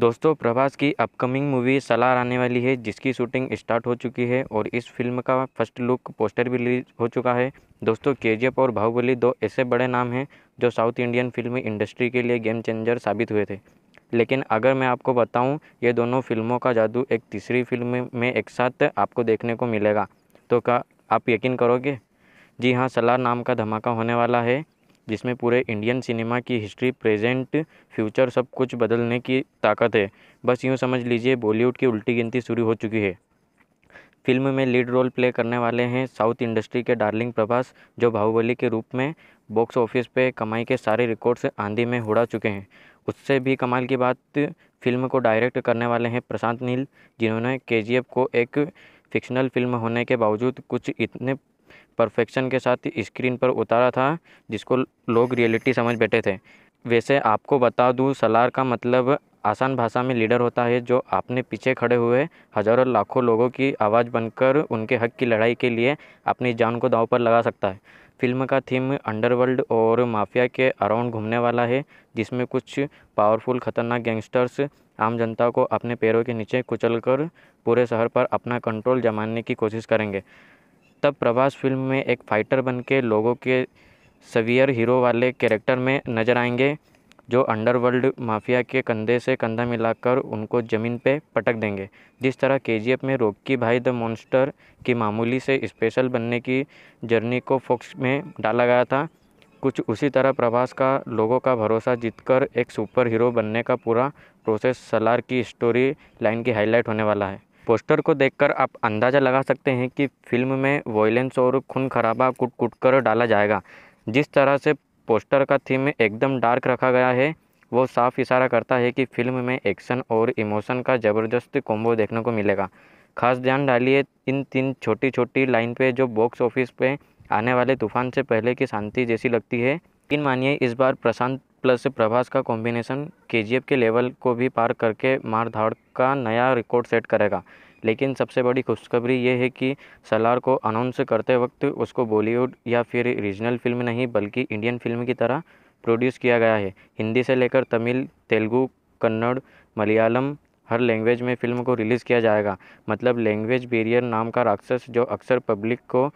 दोस्तों प्रभास की upcoming movie Salaar आने वाली है जिसकी शूटिंग स्टार्ट हो चुकी है और इस फिल्म का फर्स्ट लुक पोस्टर भी रिलीज हो चुका है दोस्तों के और बाहुबली दो ऐसे बड़े नाम हैं जो साउथ इंडियन फिल्म इंडस्ट्री के लिए गेम चेंजर साबित हुए थे लेकिन अगर मैं आपको बताऊं ये दोनों फिल्मों का जादू एक तीसरी फिल्म में एक साथ आपको देखने को मिलेगा तो क्या आप यकीन करोगे जी हाँ सलार नाम का धमाका होने वाला है जिसमें पूरे इंडियन सिनेमा की हिस्ट्री प्रेजेंट फ्यूचर सब कुछ बदलने की ताकत है बस यूँ समझ लीजिए बॉलीवुड की उल्टी गिनती शुरू हो चुकी है फिल्म में लीड रोल प्ले करने वाले हैं साउथ इंडस्ट्री के डार्लिंग प्रभास जो बाहुबली के रूप में बॉक्स ऑफिस पे कमाई के सारे रिकॉर्ड्स आंधी में उड़ा चुके हैं उससे भी कमाल की बात फिल्म को डायरेक्ट करने वाले हैं प्रशांत नील जिन्होंने के को एक फिक्शनल फिल्म होने के बावजूद कुछ इतने परफेक्शन के साथ स्क्रीन पर उतारा था जिसको लोग रियलिटी समझ बैठे थे वैसे आपको बता दूँ सलार का मतलब आसान भाषा में लीडर होता है जो अपने पीछे खड़े हुए हज़ारों लाखों लोगों की आवाज़ बनकर उनके हक की लड़ाई के लिए अपनी जान को दाव पर लगा सकता है फिल्म का थीम अंडरवर्ल्ड और माफिया के अराउंड घूमने वाला है जिसमें कुछ पावरफुल खतरनाक गैंगस्टर्स आम जनता को अपने पैरों के नीचे कुचल कर पूरे शहर पर अपना कंट्रोल जमाने की कोशिश करेंगे तब प्रभास फिल्म में एक फ़ाइटर बनके लोगों के सवियर हीरो वाले कैरेक्टर में नज़र आएंगे जो अंडरवर्ल्ड माफिया के कंधे से कंधा मिलाकर उनको ज़मीन पे पटक देंगे जिस तरह के में रोकी भाई द मॉन्स्टर की मामूली से स्पेशल बनने की जर्नी को फोक्स में डाला गया था कुछ उसी तरह प्रभास का लोगों का भरोसा जीतकर एक सुपर हीरो बनने का पूरा प्रोसेस सलार की स्टोरी लाइन की हाईलाइट होने वाला है पोस्टर को देखकर आप अंदाज़ा लगा सकते हैं कि फ़िल्म में वॉयलेंस और खून खराबा कुट कुट कर डाला जाएगा जिस तरह से पोस्टर का थीम एकदम डार्क रखा गया है वो साफ इशारा करता है कि फिल्म में एक्शन और इमोशन का ज़बरदस्त कॉम्बो देखने को मिलेगा खास ध्यान डालिए इन तीन छोटी छोटी लाइन पे जो बॉक्स ऑफिस पे आने वाले तूफान से पहले की शांति जैसी लगती है लेकिन मानिए इस बार प्रशांत प्लस प्रभास का कॉम्बिनेशन के के लेवल को भी पार करके मार धाड़ का नया रिकॉर्ड सेट करेगा लेकिन सबसे बड़ी खुशखबरी ये है कि सलार को अनाउंस करते वक्त उसको बॉलीवुड या फिर रीजनल फिल्म नहीं बल्कि इंडियन फिल्म की तरह प्रोड्यूस किया गया है हिंदी से लेकर तमिल तेलुगू कन्नड़ मलयालम हर लैंग्वेज में फिल्म को रिलीज़ किया जाएगा मतलब लैंग्वेज बेरियर नाम का राक्षस जो अक्सर पब्लिक को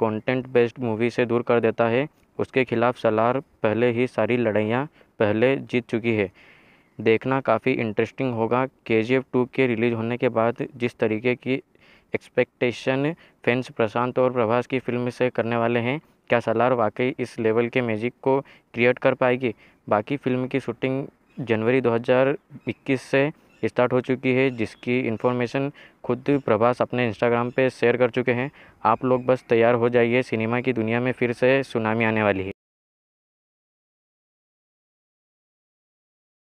कंटेंट बेस्ड मूवी से दूर कर देता है उसके खिलाफ़ सलार पहले ही सारी लड़ाइयाँ पहले जीत चुकी है देखना काफ़ी इंटरेस्टिंग होगा के जी एफ टू के रिलीज़ होने के बाद जिस तरीके की एक्सपेक्टेशन फैंस प्रशांत और प्रभास की फिल्म से करने वाले हैं क्या सलार वाकई इस लेवल के मैजिक को क्रिएट कर पाएगी बाकी फिल्म की शूटिंग जनवरी 2021 से स्टार्ट हो चुकी है जिसकी इन्फॉर्मेशन खुद प्रभास अपने इंस्टाग्राम पे शेयर कर चुके हैं आप लोग बस तैयार हो जाइए सिनेमा की दुनिया में फिर से सुनामी आने वाली है